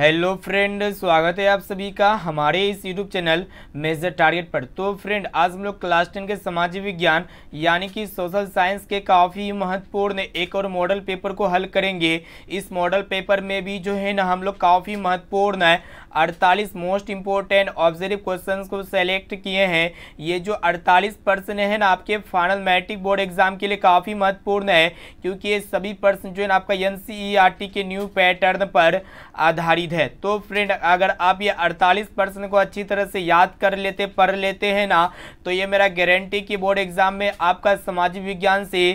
hello friend स्वागत है आप सभी का हमारे इस यूट्यूब चैनल मेजर टारगेट पर तो फ्रेंड आज हम लोग क्लास टेन के समाज विज्ञान यानी कि सोशल साइंस के काफ़ी महत्वपूर्ण एक और मॉडल पेपर को हल करेंगे इस मॉडल पेपर में भी जो है ना हम लोग काफ़ी महत्वपूर्ण है अड़तालीस मोस्ट इंपॉर्टेंट ऑब्जर्व क्वेश्चन को सेलेक्ट किए हैं ये जो अड़तालीस पर्सन है ना आपके फाइनल मैट्रिक बोर्ड एग्जाम के लिए काफ़ी महत्वपूर्ण है क्योंकि ये सभी पर्सन जो है ना आपका एन e के न्यू पैटर्न पर आधारित है तो फ्रेंड अगर आप ये अड़तालीस पर्सन को अच्छी तरह से याद कर लेते पढ़ लेते हैं ना तो ये मेरा गारंटी कि बोर्ड एग्जाम में आपका सामाजिक विज्ञान से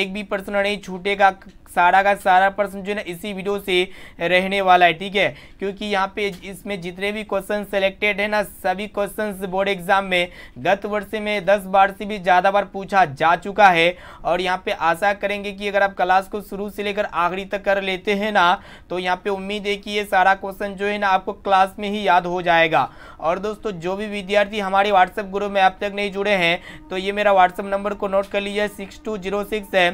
एक भी पर्सन नहीं छूटेगा सारा का सारा प्रश्न जो है ना इसी वीडियो से रहने वाला है ठीक है क्योंकि यहाँ पे इसमें जितने भी क्वेश्चन सेलेक्टेड है ना सभी क्वेश्चन बोर्ड एग्जाम में गत वर्ष में दस बार से भी ज़्यादा बार पूछा जा चुका है और यहाँ पर आशा करेंगे कि अगर आप क्लास को शुरू से लेकर आखिरी तक कर लेते हैं ना तो यहाँ पर उम्मीद है कि ये सारा क्वेश्चन जो है ना आपको क्लास में ही याद हो जाएगा और दोस्तों जो भी विद्यार्थी हमारे व्हाट्सएप ग्रुप में अब तक नहीं जुड़े हैं तो ये मेरा व्हाट्सअप नंबर को नोट कर लीजिए सिक्स टू जीरो सिक्स है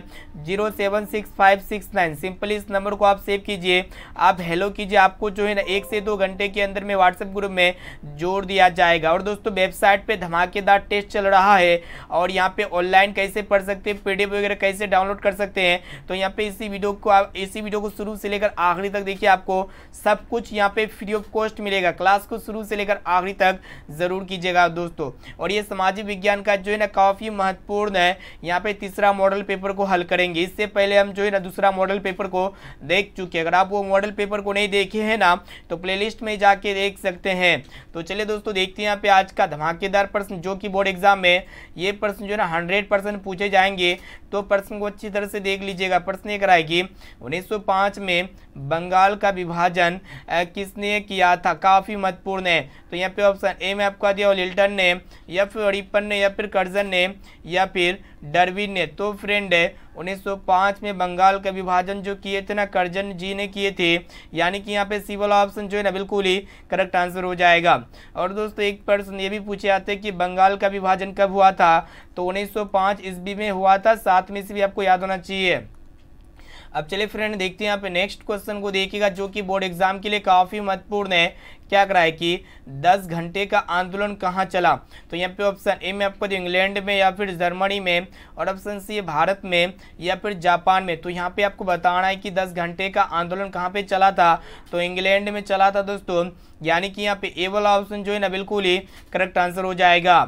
zero seven six five six nine simply इस नंबर को आप सेव कीजिए आप हेलो कीजिए आपको जो है ना एक से दो घंटे के अंदर में व्हाट्सएप ग्रुप में जोड़ दिया जाएगा और दोस्तों वेबसाइट पर धमाकेदार टेस्ट चल रहा है और यहाँ पे ऑनलाइन कैसे पढ़ सकते हैं पी वगैरह कैसे डाउनलोड कर सकते हैं तो यहाँ पे इसी वीडियो को आप इसी वीडियो को शुरू से लेकर आखिरी तक देखिए आपको सब कुछ यहाँ पे फ्री ऑफ कॉस्ट मिलेगा क्लास को शुरू से लेकर आखिरी तक ज़रूर कीजिएगा दोस्तों और ये सामाजिक विज्ञान का जो है ना काफ़ी महत्वपूर्ण है यहाँ पे तीसरा मॉडल पेपर को हल करेंगे इससे पहले हम जो है ना दूसरा दूसरा मॉडल पेपर को देख चुके अगर आप वो मॉडल पेपर को नहीं देखे हैं ना तो प्लेलिस्ट में जाके देख सकते हैं तो चलिए दोस्तों देखते हैं यहाँ पे आज का धमाकेदार प्रश्न जो कि बोर्ड एग्जाम में ये प्रश्न जो है ना हंड्रेड परसेंट पूछे जाएंगे तो प्रश्न को अच्छी तरह से देख लीजिएगा प्रश्न ये कराएगी उन्नीस में बंगाल का विभाजन किसने किया था काफ़ी महत्वपूर्ण है तो यहाँ पे ऑप्शन ए में आपका दिया लिल्टन ने या फिर अड़ीपन ने या फिर कर्जन ने या फिर डरविन ने तो फ्रेंड 1905 में बंगाल का विभाजन जो किए थे ना करजन जी ने किए थे यानी कि यहाँ पे सी वाला ऑप्शन जो है ना बिल्कुल ही करेक्ट आंसर हो जाएगा और दोस्तों एक प्रश्न ये भी पूछे आते कि बंगाल का विभाजन कब हुआ था तो 1905 ईस्वी में हुआ था साथ में से भी आपको याद होना चाहिए अब चलिए फ्रेंड देखते हैं यहाँ पे नेक्स्ट क्वेश्चन को देखिएगा जो कि बोर्ड एग्जाम के लिए काफ़ी महत्वपूर्ण है क्या कराए कि 10 घंटे का आंदोलन कहाँ चला तो यहाँ पे ऑप्शन ए में आपको इंग्लैंड में या फिर जर्मनी में और ऑप्शन सी भारत में या फिर जापान में तो यहाँ पे आपको बताना है कि 10 घंटे का आंदोलन कहाँ पे चला था तो इंग्लैंड में चला था दोस्तों यानी कि यहाँ पे ए वाला ऑप्शन जो है ना बिल्कुल ही करेक्ट आंसर हो जाएगा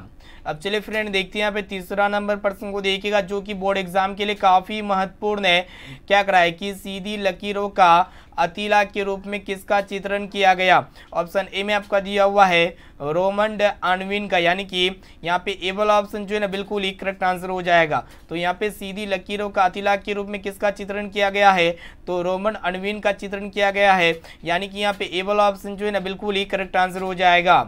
अब चलिए फ्रेंड देखते हैं यहाँ पे तीसरा नंबर प्रश्न को देखिएगा जो कि बोर्ड एग्जाम के लिए काफ़ी महत्वपूर्ण है क्या कराए कि सीधी लकीरों का अतिला के रूप में किसका चित्रण किया गया ऑप्शन ए में आपका दिया हुआ है रोमंड आनविन का यानी कि यहाँ पे ए वाला ऑप्शन जो है ना बिल्कुल ही करेक्ट आंसर हो जाएगा तो यहाँ पे सीधी लकीरों का अतिला के रूप में किसका चित्रण किया गया है तो रोमन अनविन का चित्रण किया गया है यानी कि यहाँ पे ए वाला ऑप्शन जो है ना बिल्कुल ही करेक्ट आंसर हो जाएगा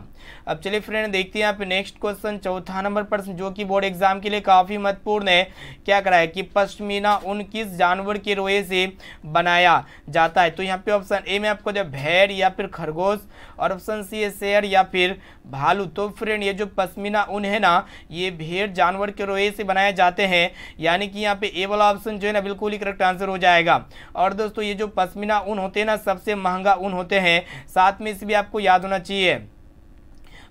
अब चलिए फ्रेंड देखते हैं यहाँ पे नेक्स्ट क्वेश्चन चौथा नंबर प्रश्न जो कि बोर्ड एग्जाम के लिए काफ़ी महत्वपूर्ण है क्या करा है कि पश्मीना उन किस जानवर के रोए से बनाया जाता है तो यहाँ पे ऑप्शन ए में आपको जब भेड़ या फिर खरगोश और ऑप्शन सी है शेर या फिर भालू तो फ्रेंड ये जो पश्मीना ऊन है ना ये भेड़ जानवर के रोए से बनाए जाते हैं यानी कि यहाँ पे ए वाला ऑप्शन जो है ना बिल्कुल ही करेक्ट आंसर हो जाएगा और दोस्तों ये जो पश्मीना ऊन होते हैं ना सबसे महंगा ऊन होते हैं साथ में इसे भी आपको याद होना चाहिए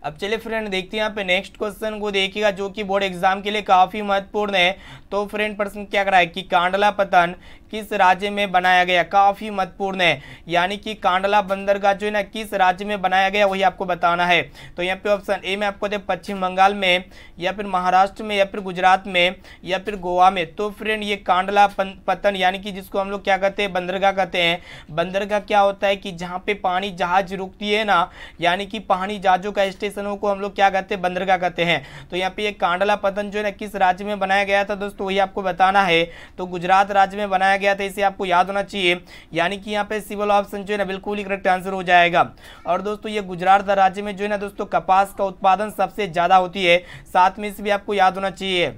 अब चलिए फ्रेंड देखते हैं यहाँ पे नेक्स्ट क्वेश्चन को देखिएगा जो कि बोर्ड एग्जाम के लिए काफ़ी महत्वपूर्ण है तो फ्रेंड प्रश्न क्या करा है कि कांडला पतन किस राज्य में बनाया गया काफ़ी महत्वपूर्ण है यानी कि कांडला बंदरगाह जो है ना किस राज्य में बनाया गया वही आपको बताना है तो यहाँ पे ऑप्शन ए में आपको पश्चिम बंगाल में या फिर महाराष्ट्र में या फिर गुजरात में या फिर गोवा में तो फ्रेंड ये कांडला पतन यानी कि जिसको हम लोग क्या कहते हैं बंदरगाह कहते हैं बंदरगाह क्या होता है कि जहाँ पे पानी जहाज रुकती है ना यानी कि पानी जहाजों का स्टेशनों को हम लोग क्या कहते हैं बंदरगाह कहते हैं तो यहाँ पे ये कांडला पतन जो है ना किस राज्य में बनाया गया था दोस्तों वही आपको बताना है तो गुजरात राज्य में बनाया बनाया गया था इसे आपको याद होना चाहिए यानी कि यहाँ पे सिविल ऑप्शन जो है ना बिल्कुल ही करेक्ट आंसर हो जाएगा और दोस्तों ये गुजरात राज्य में जो है ना दोस्तों कपास का उत्पादन सबसे ज़्यादा होती है साथ में इसे भी आपको याद होना चाहिए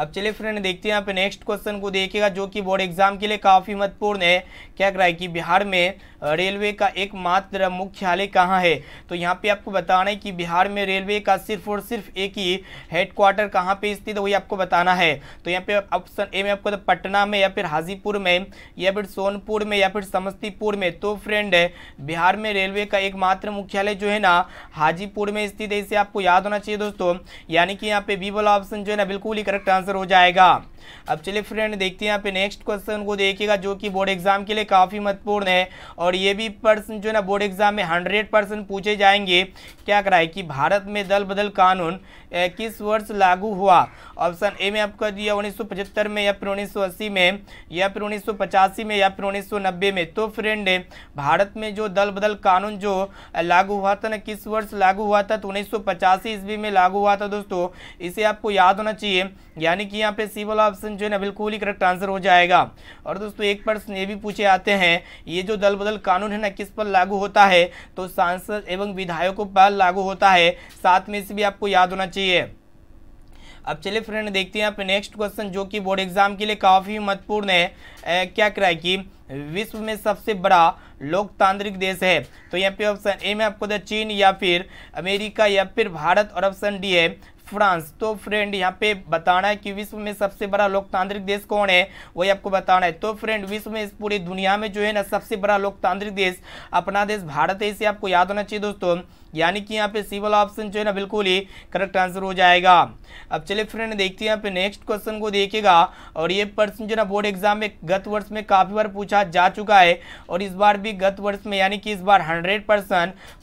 अब चलिए फ्रेंड देखते हैं यहाँ पे नेक्स्ट क्वेश्चन को देखिएगा जो कि बोर्ड एग्जाम के लिए काफ़ी महत्वपूर्ण है क्या रहा है कि बिहार में रेलवे का एकमात्र मुख्यालय कहाँ है तो यहाँ पे आपको बताना है कि बिहार में रेलवे का सिर्फ और सिर्फ एक ही हेडक्वार्टर कहाँ पे स्थित है वही आपको बताना है तो यहाँ पे ऑप्शन ए में आपको तो पटना में या फिर हाजीपुर में या फिर सोनपुर में या फिर समस्तीपुर में तो फ्रेंड बिहार में रेलवे का एकमात्र मुख्यालय जो है ना हाजीपुर में स्थित है इसे आपको याद होना चाहिए दोस्तों यानी कि यहाँ पे बी वाला ऑप्शन जो है ना बिल्कुल ही करेक्ट आंसर आंसर हो जाएगा अब चलिए फ्रेंड देखते हैं यहाँ पे नेक्स्ट क्वेश्चन को देखिएगा जो कि बोर्ड एग्जाम के लिए काफ़ी महत्वपूर्ण है और ये भी पर्सन जो ना बोर्ड एग्जाम में हंड्रेड परसेंट पूछे जाएंगे क्या कराए कि भारत में दल बदल कानून किस वर्ष लागू हुआ ऑप्शन ए में आपका दिया उन्नीस में या फिर उन्नीस में या फिर उन्नीस में या फिर उन्नीस में तो फ्रेंड भारत में जो दल बदल कानून जो लागू हुआ था ना किस वर्ष लागू हुआ था तो उन्नीस ईस्वी में लागू हुआ था दोस्तों इसे आपको याद होना चाहिए यानी कि यहाँ पे सी वाला ऑप्शन जो है ना बिल्कुल ही करेक्ट आंसर हो जाएगा और दोस्तों एक प्रश्न ये भी पूछे आते हैं ये जो दल बदल कानून है ना किस पर लागू होता है तो सांसद एवं विधायकों पर लागू होता है साथ में इसे भी आपको याद होना चाहिए अब चलिए फ्रेंड देखते हैं आप नेक्स्ट क्वेश्चन जो कि बोर्ड एग्जाम के लिए काफ़ी महत्वपूर्ण है ए, क्या कराए कि विश्व में सबसे बड़ा लोकतांत्रिक देश है तो यहाँ पे ऑप्शन ए में आपको चीन या फिर अमेरिका या फिर भारत और ऑप्शन डी है फ्रांस तो फ्रेंड यहाँ पे बताना है कि विश्व में सबसे बड़ा लोकतांत्रिक देश कौन है वही आपको बताना है तो फ्रेंड विश्व में इस पूरी दुनिया में जो है ना सबसे बड़ा लोकतांत्रिक देश अपना देश भारत है इसे आपको याद होना चाहिए दोस्तों यानी कि यहाँ पे सी वाला ऑप्शन जो है ना बिल्कुल ही करेक्ट आंसर हो जाएगा अब चलिए फ्रेंड देखते हैं यहाँ पे नेक्स्ट क्वेश्चन को देखिएगा और ये प्रश्न जो ना बोर्ड एग्जाम में गत वर्ष में काफ़ी बार पूछा जा चुका है और इस बार भी गत वर्ष में यानी कि इस बार हंड्रेड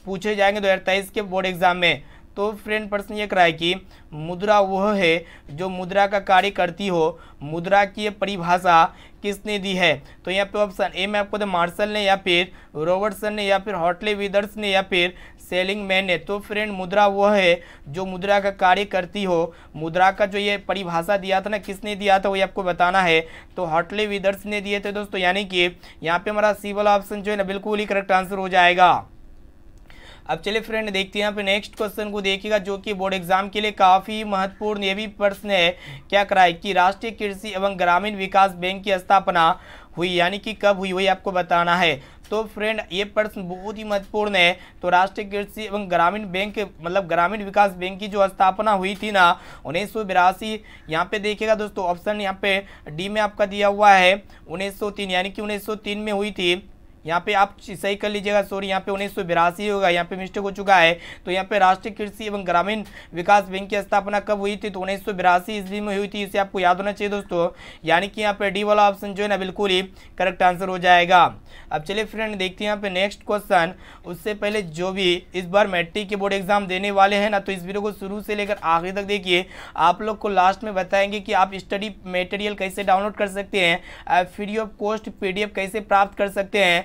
पूछे जाएंगे दो के बोर्ड एग्जाम में तो फ्रेंड प्रश्न ये कराए कि मुद्रा वह है जो मुद्रा का कार्य करती हो मुद्रा की परिभाषा किसने दी है तो यहाँ पे ऑप्शन ए में आपको तो मार्शल ने या फिर रॉबर्टसन ने या फिर हॉटले विदर्स ने या फिर सेलिंग मैन ने तो फ्रेंड मुद्रा वह है जो मुद्रा का कार्य करती हो मुद्रा का जो ये परिभाषा दिया था ना किसने दिया था वही आपको बताना है तो हॉटले विदर्स ने दिए थे दोस्तों यानी कि यहाँ पे हमारा सी वाला ऑप्शन जो है ना बिल्कुल ही करेक्ट आंसर हो जाएगा अब चलिए फ्रेंड देखते हैं यहाँ पे नेक्स्ट क्वेश्चन को देखिएगा जो कि बोर्ड एग्जाम के लिए काफ़ी महत्वपूर्ण ये भी प्रश्न है क्या कराए कि राष्ट्रीय कृषि एवं ग्रामीण विकास बैंक की स्थापना हुई यानी कि कब हुई वही आपको बताना है तो फ्रेंड ये प्रश्न बहुत ही महत्वपूर्ण है तो राष्ट्रीय कृषि एवं ग्रामीण बैंक मतलब ग्रामीण विकास बैंक की जो स्थापना हुई थी ना उन्नीस सौ बिरासी यहाँ पे देखिएगा दोस्तों ऑप्शन यहाँ पे डी में आपका दिया हुआ है उन्नीस सौ तीन यानी कि उन्नीस सौ तीन में हुई थी यहाँ पे आप सही कर लीजिएगा सॉरी यहाँ पे उन्नीस सौ बिरासी होगा यहाँ पे मिस्टेक हो चुका है तो यहाँ पे राष्ट्रीय कृषि एवं ग्रामीण विकास बैंक की स्थापना कब हुई थी तो उन्नीस सौ बिरासी ईस्वी में हुई थी इसे आपको याद होना चाहिए दोस्तों यानी कि यहाँ पे डी वाला ऑप्शन जो है ना बिल्कुल ही करेक्ट आंसर हो जाएगा अब चलिए फ्रेंड देखते हैं यहाँ पे नेक्स्ट क्वेश्चन उससे पहले जो भी इस बार मैट्रिक के बोर्ड एग्जाम देने वाले हैं ना तो इस वीडियो को शुरू से लेकर आखिरी तक देखिए आप लोग को लास्ट में बताएंगे कि आप स्टडी मेटेरियल कैसे डाउनलोड कर सकते हैं फ्री ऑफ कॉस्ट एफ कैसे प्राप्त कर सकते हैं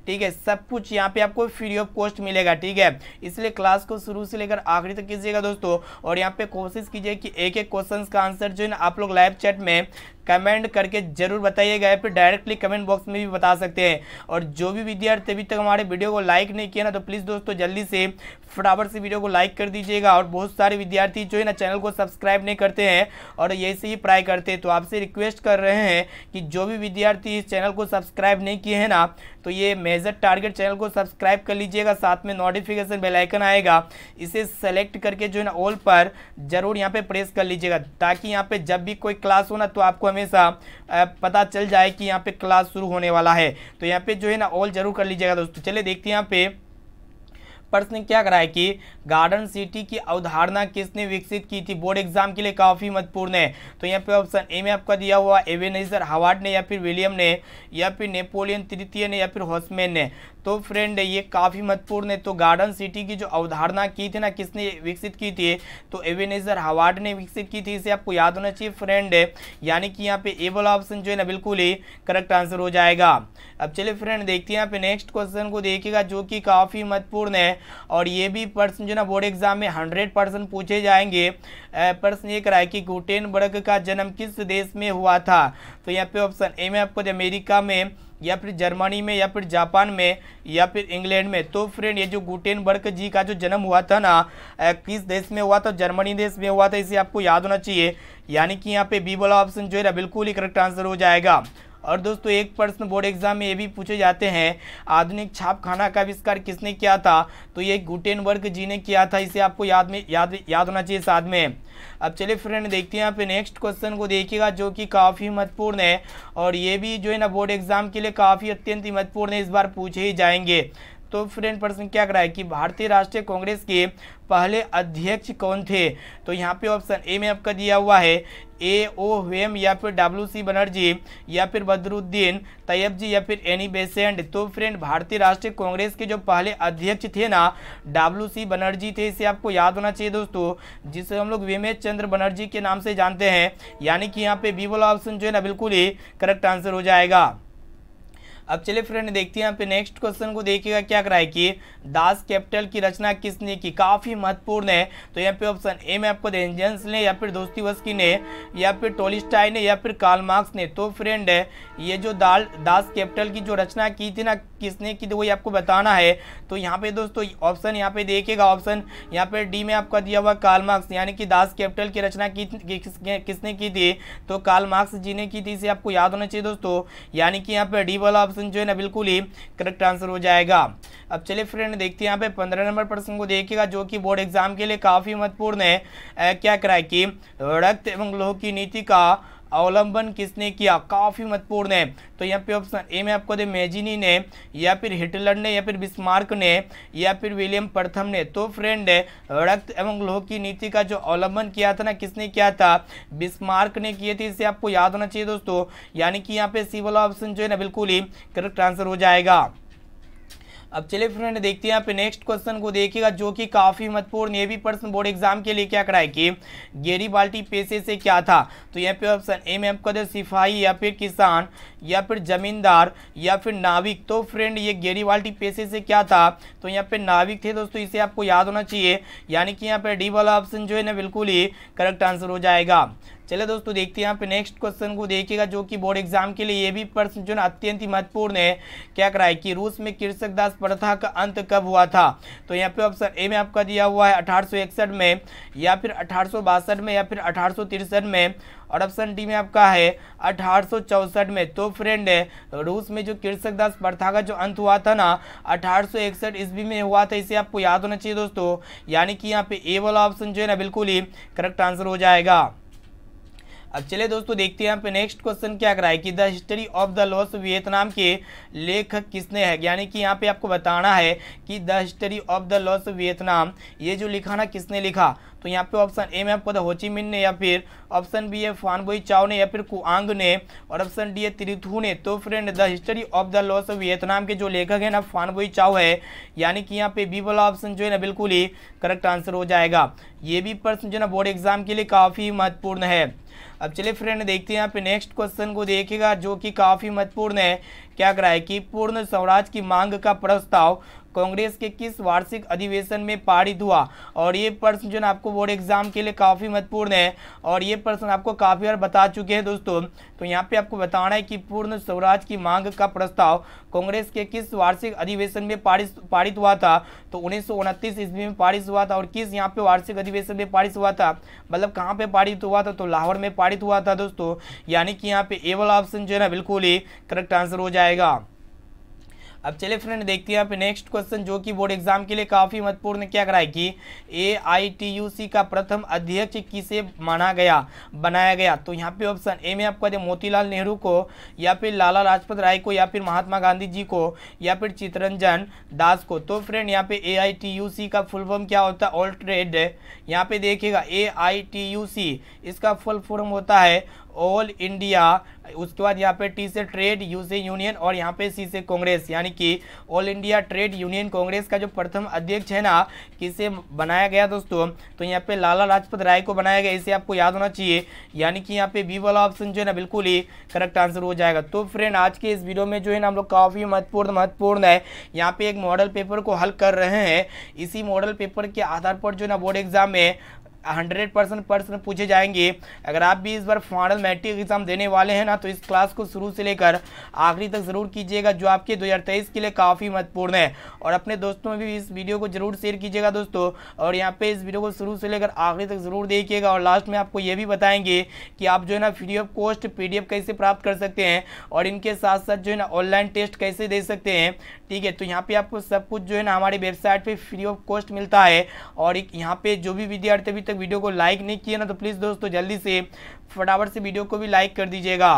ठीक है सब कुछ यहाँ पे आपको फ्री ऑफ कॉस्ट मिलेगा ठीक है इसलिए क्लास को शुरू से लेकर आखिरी तक कीजिएगा दोस्तों और यहाँ पे कोशिश कीजिए कि एक एक क्वेश्चन का आंसर जो है ना आप लोग लाइव चैट में कमेंट करके जरूर बताइएगा या फिर डायरेक्टली कमेंट बॉक्स में भी बता सकते हैं और जो भी विद्यार्थी अभी तक हमारे वीडियो को लाइक नहीं किया ना तो प्लीज़ दोस्तों जल्दी से फटाफट से वीडियो को लाइक कर दीजिएगा और बहुत सारे विद्यार्थी जो है ना चैनल को सब्सक्राइब नहीं करते हैं और यही से ही पढ़ाई करते हैं तो आपसे रिक्वेस्ट कर रहे हैं कि जो भी विद्यार्थी इस चैनल को सब्सक्राइब नहीं किए हैं ना तो ये मेजर एडवाइजर टारगेट चैनल को सब्सक्राइब कर लीजिएगा साथ में नोटिफिकेशन बेलाइकन आएगा इसे सेलेक्ट करके जो है ना ऑल पर जरूर यहाँ पे प्रेस कर लीजिएगा ताकि यहाँ पे जब भी कोई क्लास हो ना तो आपको हमेशा पता चल जाए कि यहाँ पे क्लास शुरू होने वाला है तो यहाँ पे जो है ना ऑल जरूर कर लीजिएगा दोस्तों चलिए देखते हैं यहाँ पे प्रश्न क्या करा है कि गार्डन सिटी की अवधारणा किसने विकसित की थी बोर्ड एग्जाम के लिए काफ़ी महत्वपूर्ण है तो यहाँ पे ऑप्शन ए में आपका दिया हुआ एवेनाइजर हवाड ने या फिर विलियम ने या फिर नेपोलियन तृतीय ने या फिर हॉसमैन ने तो फ्रेंड ये काफ़ी महत्वपूर्ण है तो गार्डन सिटी की जो अवधारणा की थी ना किसने विकसित की थी तो एवेनेजर हवाड ने विकसित की थी इसे आपको याद होना चाहिए फ्रेंड यानी कि यहाँ पे ए वाला ऑप्शन जो है ना बिल्कुल ही करेक्ट आंसर हो जाएगा अब चलिए फ्रेंड देखते हैं यहाँ पे नेक्स्ट क्वेश्चन को देखिएगा जो कि काफ़ी महत्वपूर्ण है और ये भी पर्सन जो ना बोर्ड एग्जाम में हंड्रेड परसेंट पूछे जाएंगे प्रश्न ये कराए कि गुटेनबर्ग का जन्म किस देश में हुआ था तो यहाँ पे ऑप्शन ए में आपको अमेरिका में या फिर जर्मनी में या फिर जापान में या फिर इंग्लैंड में तो फ्रेंड ये जो गुटेनबर्ग जी का जो जन्म हुआ था ना किस देश में हुआ था जर्मनी देश में हुआ था इसे आपको याद होना चाहिए यानी कि यहाँ पे बी वाला ऑप्शन जो है ना बिल्कुल ही करेक्ट आंसर हो जाएगा और दोस्तों एक प्रश्न बोर्ड एग्जाम में ये भी पूछे जाते हैं आधुनिक छापखाना का आविष्कार किसने किया था तो ये गुटेनबर्ग जी ने किया था इसे आपको याद में याद याद होना चाहिए साथ में अब चलिए फ्रेंड देखते हैं यहाँ पे नेक्स्ट क्वेश्चन को देखिएगा जो कि काफ़ी महत्वपूर्ण है और ये भी जो है ना बोर्ड एग्जाम के लिए काफ़ी अत्यंत महत्वपूर्ण है इस बार पूछे ही जाएंगे तो फ्रेंड प्रश्न क्या कराए कि भारतीय राष्ट्रीय कांग्रेस के पहले अध्यक्ष कौन थे तो यहाँ पे ऑप्शन ए में आपका दिया हुआ है ए ओ वेम या फिर डब्ल्यू सी बनर्जी या फिर बदरुद्दीन तैयब जी या फिर एनी बेसेंट तो फ्रेंड भारतीय राष्ट्रीय कांग्रेस के जो पहले अध्यक्ष थे ना डब्ल्यू सी बनर्जी थे इसे आपको याद होना चाहिए दोस्तों जिसे हम लोग वेमेश चंद्र बनर्जी के नाम से जानते हैं यानी कि यहाँ पे बी वाला ऑप्शन जो है ना बिल्कुल ही करेक्ट आंसर हो जाएगा अब चलिए फ्रेंड देखते हैं यहाँ पे नेक्स्ट क्वेश्चन को देखिएगा क्या कराए कि दास कैपिटल की रचना किसने की काफ़ी महत्वपूर्ण है तो यहाँ पे ऑप्शन ए में आपको रेंजेंस ने या फिर दोस्ती वस्की ने या फिर टोलिस्टाई ने या फिर कार्लमार्क्स ने तो फ्रेंड ये जो दाल दास कैपिटल की जो रचना की थी ना किसने की वही आपको बताना है तो यहाँ पे दोस्तों ऑप्शन यहाँ पे देखेगा ऑप्शन यहाँ पे डी में आपका दिया हुआ काल मार्क्स यानी कि दास कैपिटल की रचना की किस, किसने की थी तो काल मार्क्स जी ने की थी इसे आपको याद होना चाहिए दोस्तों यानी कि यहाँ पे डी वाला ऑप्शन जो है ना बिल्कुल ही करेक्ट आंसर हो जाएगा अब चलिए फ्रेंड देखते हैं यहाँ पे पंद्रह नंबर प्रश्न को देखिएगा जो कि बोर्ड एग्जाम के लिए काफ़ी महत्वपूर्ण है क्या कराए कि रक्त एवं लोह की नीति का अवलंबन किसने किया काफ़ी महत्वपूर्ण है तो यहाँ पे ऑप्शन ए में आपको दे मेजिनी ने या फिर हिटलर ने या फिर बिस्मार्क ने या फिर विलियम प्रथम ने तो फ्रेंड रक्त एवं लोह की नीति का जो अवलंबन किया था ना किसने किया था बिस्मार्क ने किए थे इसे आपको याद होना चाहिए दोस्तों यानी कि यहाँ पे सी वाला ऑप्शन जो है ना बिल्कुल ही करेक्ट आंसर हो जाएगा अब चलिए फ्रेंड देखते हैं यहाँ पे नेक्स्ट क्वेश्चन को देखिएगा जो कि काफ़ी महत्वपूर्ण ये भी प्रश्न बोर्ड एग्जाम के लिए क्या कराए कि गेरी बाल्टी पेशे से क्या था तो यहाँ पे ऑप्शन ए में आपका सिपाही या फिर किसान या फिर जमींदार या फिर नाविक तो फ्रेंड ये गेरी बाल्टी पेशे से क्या था तो यहाँ पे नाविक थे दोस्तों इसे आपको याद होना चाहिए यानी कि यहाँ पे डी वाला ऑप्शन जो है ना बिल्कुल ही करेक्ट आंसर हो जाएगा चले दोस्तों देखते हैं यहाँ पे नेक्स्ट क्वेश्चन को देखिएगा जो कि बोर्ड एग्जाम के लिए ये भी प्रश्न जो अत्यंत ही महत्वपूर्ण है क्या कराए कि रूस में कृषक दास प्रथा का अंत कब हुआ था तो यहाँ पे ऑप्शन ए में आपका दिया हुआ है अठारह में या फिर अठारह में या फिर अठारह में और ऑप्शन डी में आपका है अठारह में तो फ्रेंड है रूस में जो कृषक दास प्रथा का जो अंत हुआ था ना अठारह ईस्वी में हुआ था इसे आपको याद होना चाहिए दोस्तों यानी कि यहाँ पे ए वाला ऑप्शन जो है ना बिल्कुल ही करेक्ट आंसर हो जाएगा अब चलिए दोस्तों देखते हैं यहाँ पे नेक्स्ट क्वेश्चन क्या कराए कि the history of the loss Vietnam के लेखक किसने है यानी कि यहाँ पे आपको बताना है कि the history of the loss Vietnam ये जो लिखा ना किसने लिखा तो यहाँ पे ऑप्शन ए में आपको होचिमिन ने या फिर ऑप्शन बी है फानबोई चाओ ने या फिर कुआंग ने और ऑप्शन डी है त्रिथु ने तो friend the history of the loss of Vietnam के जो लेखक है ना फानबोई चाओ है यानी कि यहाँ पे बी वाला ऑप्शन जो है ना बिल्कुल ही करेक्ट आंसर हो जाएगा ये भी प्रश्न जो ना बोर्ड एग्जाम के लिए काफ़ी महत्वपूर्ण है अब चलिए फ्रेंड देखते हैं यहाँ पे नेक्स्ट क्वेश्चन को देखेगा जो कि काफ़ी महत्वपूर्ण है क्या कराए कि पूर्ण स्वराज की मांग का प्रस्ताव कांग्रेस के किस वार्षिक अधिवेशन में पारित हुआ और ये प्रश्न जो है आपको बोर्ड एग्जाम के लिए काफ़ी महत्वपूर्ण है और ये प्रश्न आपको काफ़ी बार बता चुके हैं दोस्तों तो यहाँ पे आपको बताना है कि पूर्ण स्वराज की मांग का प्रस्ताव कांग्रेस के किस वार्षिक अधिवेशन में पारित पारित हुआ था तो उन्नीस सौ ईस्वी में पारित हुआ था और किस यहाँ पे वार्षिक अधिवेशन में पारित हुआ था मतलब कहाँ पे पारित हुआ था तो लाहौर में पारित हुआ था दोस्तों यानी कि यहाँ पे एवल ऑप्शन जो है ना बिल्कुल ही करेक्ट आंसर हो जाएगा अब चलिए फ्रेंड देखते हैं आप नेक्स्ट क्वेश्चन जो कि बोर्ड एग्जाम के लिए काफ़ी महत्वपूर्ण क्या कराए कि ए का प्रथम अध्यक्ष किसे माना गया बनाया गया तो यहाँ पे ऑप्शन ए में आपको मोतीलाल नेहरू को या फिर लाला लाजपत राय को या फिर महात्मा गांधी जी को या फिर चितरंजन दास को तो फ्रेंड यहाँ पे ए का फुल फॉर्म क्या होता है ऑल्ट्रेड यहाँ पे देखिएगा ए इसका फुल फॉर्म होता है ऑल इंडिया उसके बाद यहाँ पे टी से ट्रेड यू से यूनियन और यहाँ पे सी से कांग्रेस यानी कि all India trade union Congress का जो प्रथम अध्यक्ष है ना किसे बनाया गया दोस्तों तो यहाँ पे लाला लाजपत राय को बनाया गया इसे आपको याद होना चाहिए यानी कि यहाँ पे बी वाला ऑप्शन जो है ना बिल्कुल ही करेक्ट आंसर हो जाएगा तो फ्रेंड आज के इस वीडियो में जो है ना हम लोग काफ़ी महत्वपूर्ण महत्वपूर्ण है यहाँ पे एक मॉडल पेपर को हल कर रहे हैं इसी मॉडल पेपर के आधार पर जो है ना बोर्ड एग्जाम में हंड्रेड परसेंट प्रश्न पूछे जाएंगे अगर आप भी इस बार फाइनल मैट्रिक एग्जाम देने वाले हैं ना तो इस क्लास को शुरू से लेकर आखिरी तक ज़रूर कीजिएगा जो आपके 2023 के लिए काफ़ी महत्वपूर्ण है और अपने दोस्तों में भी इस वीडियो को जरूर शेयर कीजिएगा दोस्तों और यहाँ पे इस वीडियो को शुरू से लेकर आखिरी तक ज़रूर देखिएगा और लास्ट में आपको ये भी बताएंगे कि आप जो है ना फ्री ऑफ कॉस्ट पी कैसे प्राप्त कर सकते हैं और इनके साथ साथ जो है ना ऑनलाइन टेस्ट कैसे दे सकते हैं ठीक है तो यहाँ पर आपको सब कुछ जो है ना हमारी वेबसाइट पर फ्री ऑफ कॉस्ट मिलता है और यहाँ पर जो भी विद्यार्थी अभी तक वीडियो को लाइक नहीं किया ना तो प्लीज़ दोस्तों जल्दी से फटाफट से वीडियो को भी लाइक कर दीजिएगा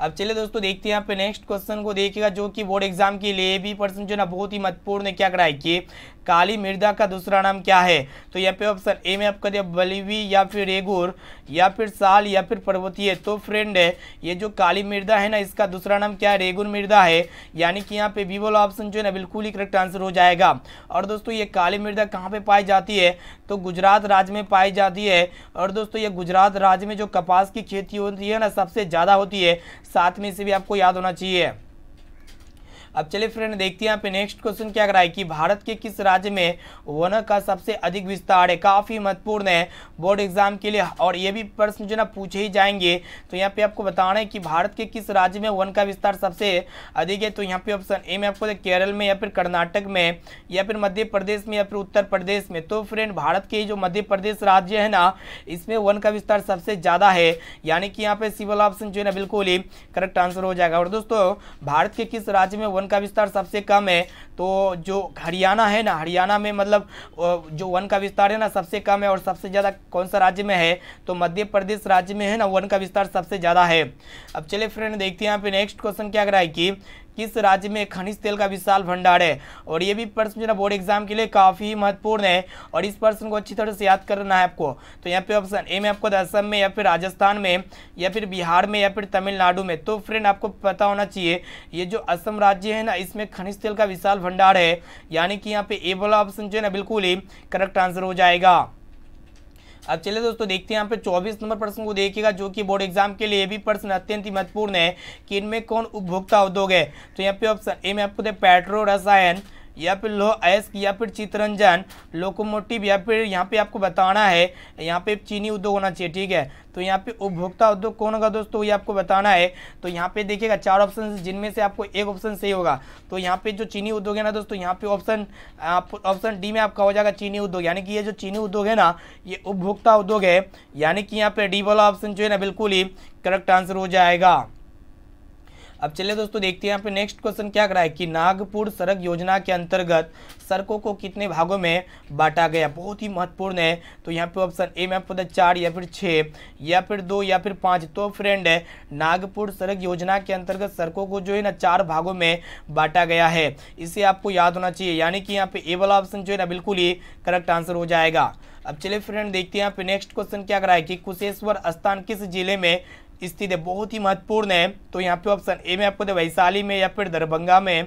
अब चलिए दोस्तों देखते हैं यहाँ पे नेक्स्ट क्वेश्चन को देखिएगा जो कि बोर्ड एग्जाम के लिए भी पर्सन जो ना बहुत ही महत्वपूर्ण क्या कराए कि काली मृदा का दूसरा नाम क्या है तो यहाँ पे ऑप्शन ए में आपका दिया बलिवी या फिर रेगुर या फिर साल या फिर पर्वतीय तो फ्रेंड है ये जो काली मृदा है ना इसका दूसरा नाम क्या है रेगुर मृदा है यानी कि यहाँ पे बी वाला ऑप्शन जो है ना बिल्कुल ही करेक्ट आंसर हो जाएगा और दोस्तों ये काली मृदा कहाँ पर पाई जाती है तो गुजरात राज्य में पाई जाती है और दोस्तों ये गुजरात राज्य में जो कपास की खेती होती है ना सबसे ज़्यादा होती है साथ में से भी आपको याद होना चाहिए अब चलिए फ्रेंड देखते हैं यहाँ पे नेक्स्ट क्वेश्चन क्या कराए कि भारत के किस राज्य में वन का सबसे अधिक विस्तार है काफ़ी महत्वपूर्ण है बोर्ड एग्जाम के लिए और ये भी प्रश्न जो ना पूछे ही जाएंगे तो यहाँ पे आपको बताना है कि भारत के किस राज्य में वन का विस्तार सबसे अधिक है तो यहाँ पे ऑप्शन ए में आपको केरल में या फिर कर्नाटक में या फिर मध्य प्रदेश में या फिर उत्तर प्रदेश में तो फ्रेंड भारत के जो मध्य प्रदेश राज्य है ना इसमें वन का विस्तार सबसे ज़्यादा है यानी कि यहाँ पे सिविल ऑप्शन जो है ना बिल्कुल ही करेक्ट आंसर हो जाएगा और दोस्तों भारत के किस राज्य में वन का विस्तार सबसे कम है तो जो हरियाणा है ना हरियाणा में मतलब जो वन का विस्तार है ना सबसे कम है और सबसे ज़्यादा कौन सा राज्य में है तो मध्य प्रदेश राज्य में है ना वन का विस्तार सबसे ज़्यादा है अब चले फ्रेंड देखते हैं यहाँ पे नेक्स्ट क्वेश्चन क्या कर रहा है कि किस राज्य में खनिज तेल का विशाल भंडार है और ये भी प्रश्न जो बोर्ड एग्जाम के लिए काफ़ी महत्वपूर्ण है और इस प्रश्न को अच्छी तरह से याद करना है आपको तो यहाँ पे ऑप्शन ए में आपको असम में या फिर राजस्थान में या फिर बिहार में या फिर तमिलनाडु में तो फ्रेंड आपको पता होना चाहिए ये जो असम राज्य है ना इसमें खनिज तेल का विशाल भंडार है यानी कि यहाँ पे ए वाला ऑप्शन जो है ना बिल्कुल ही करेक्ट आंसर हो जाएगा अब चलिए दोस्तों देखते हैं यहाँ पे 24 नंबर प्रश्न को देखिएगा जो कि बोर्ड एग्जाम के लिए भी प्रश्न अत्यंत ही महत्वपूर्ण है कि इनमें कौन उपभोक्ता उद्योग है तो यहाँ पे ऑप्शन ए में आपको पेट्रो रसायन या फिर लोह अयस्क या फिर चितरंजन लोकोमोटिव या फिर यहाँ पे आपको बताना है यहाँ पे चीनी उद्योग होना चाहिए ठीक है तो यहाँ पे उपभोक्ता उद्योग कौन होगा दोस्तों ये आपको बताना है तो यहाँ पे देखिएगा चार ऑप्शन जिनमें से आपको एक ऑप्शन सही होगा तो यहाँ पे जो चीनी उद्योग है ना दोस्तों यहाँ पे ऑप्शन ऑप्शन डी में आपका हो जाएगा चीनी उद्योग यानी कि ये जो चीनी उद्योग है ना ये उपभोक्ता उद्योग है यानी कि यहाँ पे डी वाला ऑप्शन जो है ना बिल्कुल ही करेक्ट आंसर हो जाएगा अब चलिए दोस्तों देखते हैं यहाँ पे नेक्स्ट क्वेश्चन क्या करा है कि नागपुर सड़क योजना के अंतर्गत सड़कों को कितने भागों में बांटा गया बहुत ही महत्वपूर्ण है तो यहाँ पे ऑप्शन ए में आपको चार या फिर छः या फिर दो या फिर पाँच तो फ्रेंड है नागपुर सड़क योजना के अंतर्गत सड़कों को जो है ना चार भागों में बांटा गया है इसे आपको याद होना चाहिए यानी कि यहाँ पे ए वाला ऑप्शन जो है ना बिल्कुल ही करेक्ट आंसर हो जाएगा अब चलिए फ्रेंड देखते हैं यहाँ पे नेक्स्ट क्वेश्चन क्या करा है कि कुशेश्वर स्थान किस जिले में स्थित है बहुत ही महत्वपूर्ण है तो यहाँ पे ऑप्शन ए में आपको दे वैशाली में या फिर दरभंगा में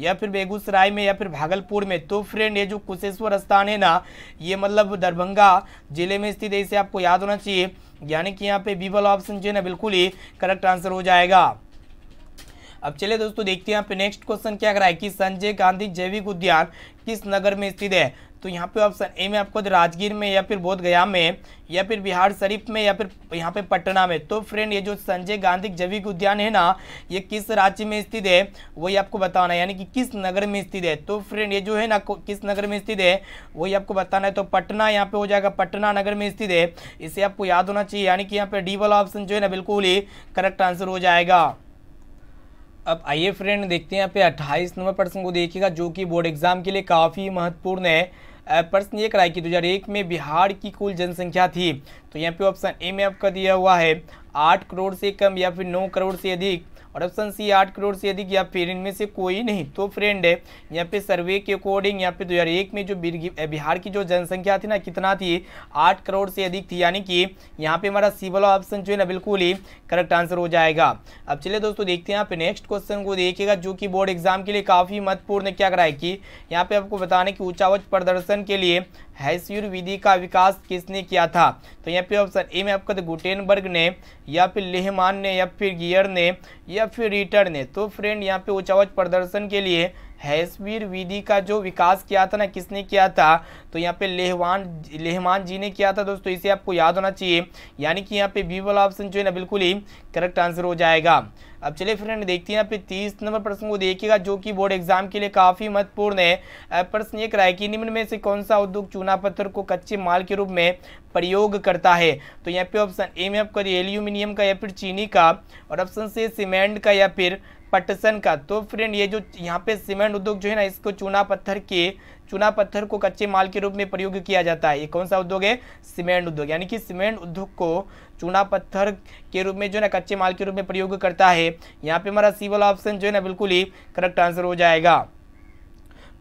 या फिर बेगूसराय में या फिर भागलपुर में तो फ्रेंड ये जो कुशेश्वर स्थान है ना ये मतलब दरभंगा जिले में स्थित है इसे आपको याद होना चाहिए यानी कि यहाँ पे बी वाला ऑप्शन जो है ना बिल्कुल ही करेक्ट आंसर हो जाएगा अब चलिए दोस्तों देखते हैं यहाँ पे नेक्स्ट क्वेश्चन क्या करा है कि संजय गांधी जैविक उद्यान किस नगर में स्थित है तो यहाँ पे ऑप्शन ए में आपको राजगीर में या फिर बोधगया में या फिर बिहार शरीफ में या फिर यहाँ पे पटना में तो फ्रेंड ये जो संजय गांधी जैविक उद्यान है ना ये किस राज्य में स्थित है वही आपको बताना है यानी कि किस नगर में स्थित है तो फ्रेंड ये जो है ना किस नगर में स्थित है वही आपको बताना है तो पटना यहाँ पे हो जाएगा पटना नगर में स्थित है इसे आपको याद होना चाहिए यानी कि यहाँ पे डी वाला ऑप्शन जो है ना बिल्कुल ही करेक्ट आंसर हो जाएगा अब आइए फ्रेंड देखते हैं यहाँ पे 28 नंबर प्रश्न को देखिएगा जो कि बोर्ड एग्जाम के लिए काफ़ी महत्वपूर्ण है प्रश्न ये कराया कि 2001 में बिहार की कुल जनसंख्या थी तो यहाँ पे ऑप्शन ए में आपका दिया हुआ है आठ करोड़ से कम या फिर नौ करोड़ से अधिक और ऑप्शन सी आठ करोड़ से अधिक या फिर इनमें से कोई नहीं तो फ्रेंड है यहाँ पे सर्वे के अकॉर्डिंग यहाँ पे 2001 में जो बिहार की जो जनसंख्या थी ना कितना थी आठ करोड़ से अधिक थी यानी कि यहाँ पे हमारा सी वाला ऑप्शन जो है ना बिल्कुल ही करेक्ट आंसर हो जाएगा अब चलिए दोस्तों देखते हैं यहाँ पे नेक्स्ट क्वेश्चन को देखिएगा जो कि बोर्ड एग्जाम के लिए काफ़ी महत्वपूर्ण क्या कराए कि यहाँ पे आपको बताने की ऊंचावच प्रदर्शन के लिए हैसियर विधि का विकास किसने किया था तो यहाँ पे ऑप्शन ए में आपका गुटेनबर्ग ने या फिर लेहमान ने या फिर गियर ने या या फिर रिटर्न है तो फ्रेंड यहाँ पे उच्च आवाज प्रदर्शन के लिए हैसवीर विधि का जो विकास किया था ना किसने किया था तो यहाँ पे लेहवान लेहमान जी ने किया था दोस्तों इसे आपको याद होना चाहिए यानी कि यहाँ पे बी वाला ऑप्शन जो है ना बिल्कुल ही करेक्ट आंसर हो जाएगा अब चलिए फ्रेंड देखते हैं यहाँ पे तीस नंबर प्रश्न को देखिएगा जो कि बोर्ड एग्जाम के लिए काफ़ी महत्वपूर्ण है प्रश्न ये कराए कि निम्न में से कौन सा उद्योग चूना पत्थर को कच्चे माल के रूप में प्रयोग करता है तो यहाँ पे ऑप्शन ए में आपका एल्यूमिनियम का या फिर चीनी का और ऑप्शन सी सीमेंट का या फिर पटसन का तो फ्रेंड ये जो यहाँ पे सीमेंट उद्योग जो है ना इसको चूना पत्थर के चूना पत्थर को कच्चे माल के रूप में प्रयोग किया जाता है ये कौन सा उद्योग है सीमेंट उद्योग यानी कि सीमेंट उद्योग को चूना पत्थर के रूप में जो है ना कच्चे माल के रूप में प्रयोग करता है यहाँ पे हमारा सी वाला ऑप्शन जो है ना बिल्कुल ही करेक्ट आंसर हो जाएगा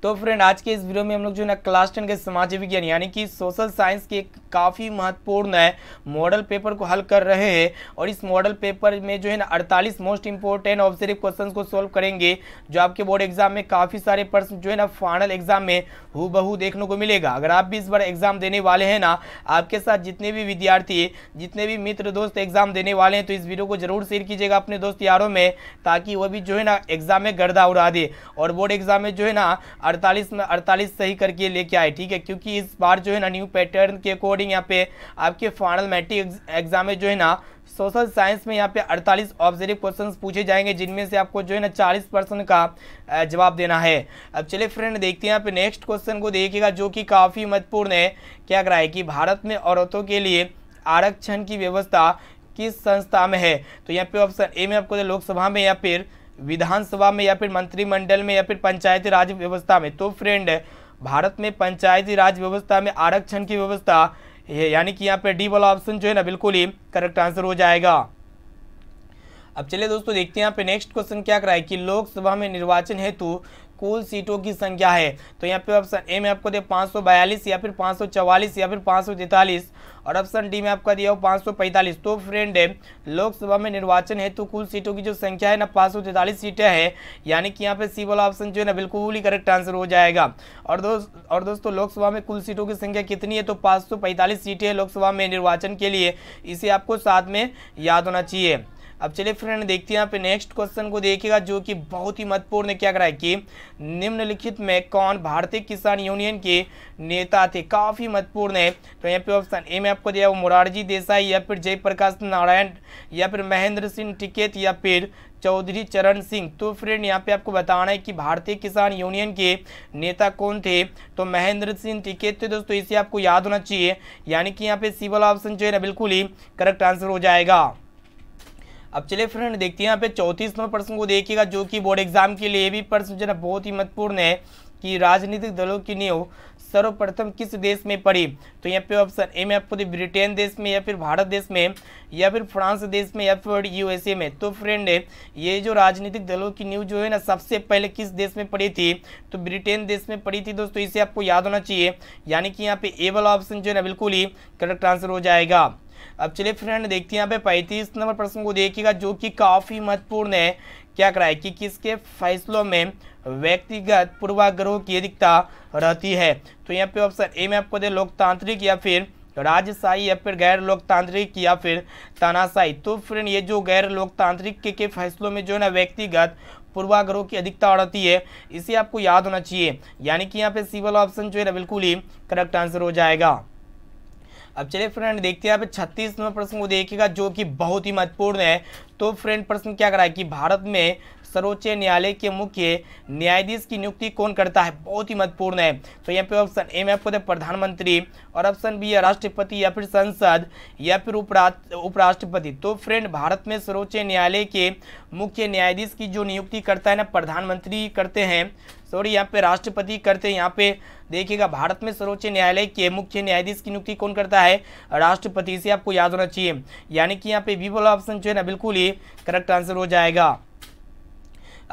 तो फ्रेंड आज के इस वीडियो में हम लोग जो ना क्लास टेन के समाज विज्ञान यानी कि सोशल साइंस के काफ़ी महत्वपूर्ण है मॉडल पेपर को हल कर रहे हैं और इस मॉडल पेपर में जो है ना 48 मोस्ट इंपॉर्टेंट ऑब्जेक्टिव क्वेश्चन को सॉल्व करेंगे जो आपके बोर्ड एग्जाम में काफ़ी सारे प्रश्न जो है ना फाइनल एग्जाम में हु देखने को मिलेगा अगर आप भी इस बार एग्जाम देने वाले हैं ना आपके साथ जितने भी विद्यार्थी जितने भी मित्र दोस्त एग्जाम देने वाले हैं तो इस वीडियो को जरूर शेयर कीजिएगा अपने दोस्त यारों में ताकि वह भी जो है ना एग्जाम में गर्दा उड़ा दे और बोर्ड एग्जाम में जो है ना अड़तालीस में अड़तालीस सही करके लेके आए ठीक है क्योंकि इस बार जो है ना न्यू पैटर्न के अकॉर्डिंग यहाँ पे आपके फाइनल मैट्रिक एग्जाम में जो है ना सोशल साइंस में यहाँ पे 48 ऑब्जेक्टिव क्वेश्चन पूछे जाएंगे जिनमें से आपको जो है ना 40 परसेंट का जवाब देना है अब चलिए फ्रेंड देखते हैं यहाँ पे नेक्स्ट क्वेश्चन को देखिएगा जो कि काफ़ी महत्वपूर्ण है क्या कराए कि भारत में औरतों के लिए आरक्षण की व्यवस्था किस संस्था में है तो यहाँ पे ऑप्शन ए में आपको लोकसभा में या फिर विधानसभा में या फिर मंत्रिमंडल में या फिर पंचायती राज व्यवस्था में तो फ्रेंड भारत में पंचायती राज व्यवस्था में आरक्षण की व्यवस्था यानी कि यहाँ पे डी वाला ऑप्शन जो है ना बिल्कुल ही करेक्ट आंसर हो जाएगा अब चलिए दोस्तों देखते हैं यहाँ पे नेक्स्ट क्वेश्चन क्या कराए कि लोकसभा में निर्वाचन हेतु कुल सीटों की संख्या है तो यहाँ पे ऑप्शन ए में आपको दिया पाँच या फिर पाँच या फिर पाँच और ऑप्शन डी में आपका दिया हो पाँच तो फ्रेंड लोकसभा में निर्वाचन है तो कुल सीटों की जो संख्या है ना पाँच सीटें हैं यानी कि यहाँ पे सी वाला ऑप्शन जो है ना बिल्कुल ही करेक्ट आंसर हो जाएगा और दोस्त और दोस्तों लोकसभा में कुल सीटों की संख्या कितनी है तो पाँच सीटें हैं लोकसभा में निर्वाचन के लिए इसे आपको साथ में याद होना चाहिए अब चलिए फ्रेंड देखते हैं यहाँ पे नेक्स्ट क्वेश्चन को देखिएगा जो कि बहुत ही महत्वपूर्ण है क्या करा है कि निम्नलिखित में कौन भारतीय किसान यूनियन के नेता थे काफ़ी महत्वपूर्ण है तो यहाँ पे ऑप्शन ए में आपको दिया वो मुरारजी देसाई या फिर जयप्रकाश नारायण या फिर महेंद्र सिंह टिकेत या फिर चौधरी चरण सिंह तो फ्रेंड यहाँ पे आपको बताना है कि भारतीय किसान यूनियन के नेता कौन थे तो महेंद्र सिंह टिकेत थे दोस्तों इसे आपको याद होना चाहिए यानी कि यहाँ पे सी वाला ऑप्शन जो है ना बिल्कुल ही करेक्ट आंसर हो जाएगा अब चलिए फ्रेंड देखते हैं यहाँ पे चौतीस नंबर प्रश्न को देखिएगा जो कि बोर्ड एग्जाम के लिए भी प्रश्न जो है बहुत ही महत्वपूर्ण है कि राजनीतिक दलों की नींव सर्वप्रथम किस देश में पड़ी तो यहाँ पे ऑप्शन ए में आपको ब्रिटेन देश में या फिर भारत देश में या फिर फ्रांस देश में या फिर यूएसए में तो फ्रेंड ये जो राजनीतिक दलों की न्यूज जो है ना सबसे पहले किस देश में पड़ी थी तो ब्रिटेन देश में पड़ी थी दोस्तों इसे आपको याद होना चाहिए यानी कि यहाँ पे ए वाला ऑप्शन जो है ना बिल्कुल ही करेक्ट आंसर हो जाएगा अब चलिए फ्रेंड देखते हैं यहाँ पे पैंतीस नंबर प्रश्न को देखिएगा जो कि काफ़ी महत्वपूर्ण है क्या कराए कि किसके फैसलों में व्यक्तिगत पूर्वाग्रहों की अधिकता रहती है तो यहाँ पे ऑप्शन ए में आपको दे लोकतांत्रिक या फिर राजशाही या फिर गैर लोकतांत्रिक या फिर तानाशाही तो फ्रेंड ये जो गैर लोकतांत्रिक के, के फैसलों में जो है ना व्यक्तिगत पूर्वाग्रहों की अधिकता रहती है इसे आपको याद होना चाहिए यानी कि यहाँ पे सिविल ऑप्शन जो है ना बिल्कुल ही करेक्ट आंसर हो जाएगा अब चलिए फ्रेंड देखते हैं आप नंबर प्रश्न को देखिएगा जो कि बहुत ही महत्वपूर्ण है तो फ्रेंड प्रश्न क्या करा है कि भारत में सर्वोच्च न्यायालय के मुख्य न्यायाधीश की नियुक्ति कौन करता है बहुत ही महत्वपूर्ण है तो यहाँ पे ऑप्शन ए में आपको प्रधानमंत्री और ऑप्शन बी है राष्ट्रपति या फिर संसद या फिर उपराष्ट्रपति तो फ्रेंड भारत में सर्वोच्च न्यायालय के मुख्य न्यायाधीश की जो नियुक्ति करता है ना प्रधानमंत्री करते हैं सॉरी यहाँ पे राष्ट्रपति करते हैं यहाँ पे देखिएगा भारत में सर्वोच्च न्यायालय के मुख्य न्यायाधीश की नियुक्ति कौन करता है राष्ट्रपति इसे आपको याद होना चाहिए यानी कि यहाँ पे वी वाला ऑप्शन जो है ना बिल्कुल ही करेक्ट आंसर हो जाएगा